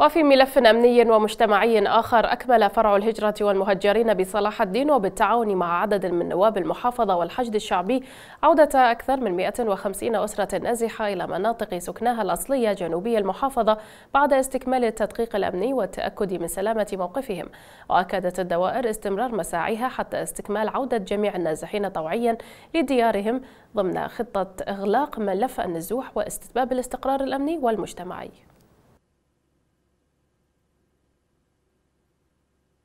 وفي ملف أمني ومجتمعي آخر أكمل فرع الهجرة والمهجرين بصلاح الدين وبالتعاون مع عدد من نواب المحافظة والحشد الشعبي عودة أكثر من 150 أسرة نازحة إلى مناطق سكنها الأصلية جنوبي المحافظة بعد استكمال التدقيق الأمني والتأكد من سلامة موقفهم وأكدت الدوائر استمرار مساعيها حتى استكمال عودة جميع النازحين طوعيا لديارهم ضمن خطة إغلاق ملف النزوح واستتباب الاستقرار الأمني والمجتمعي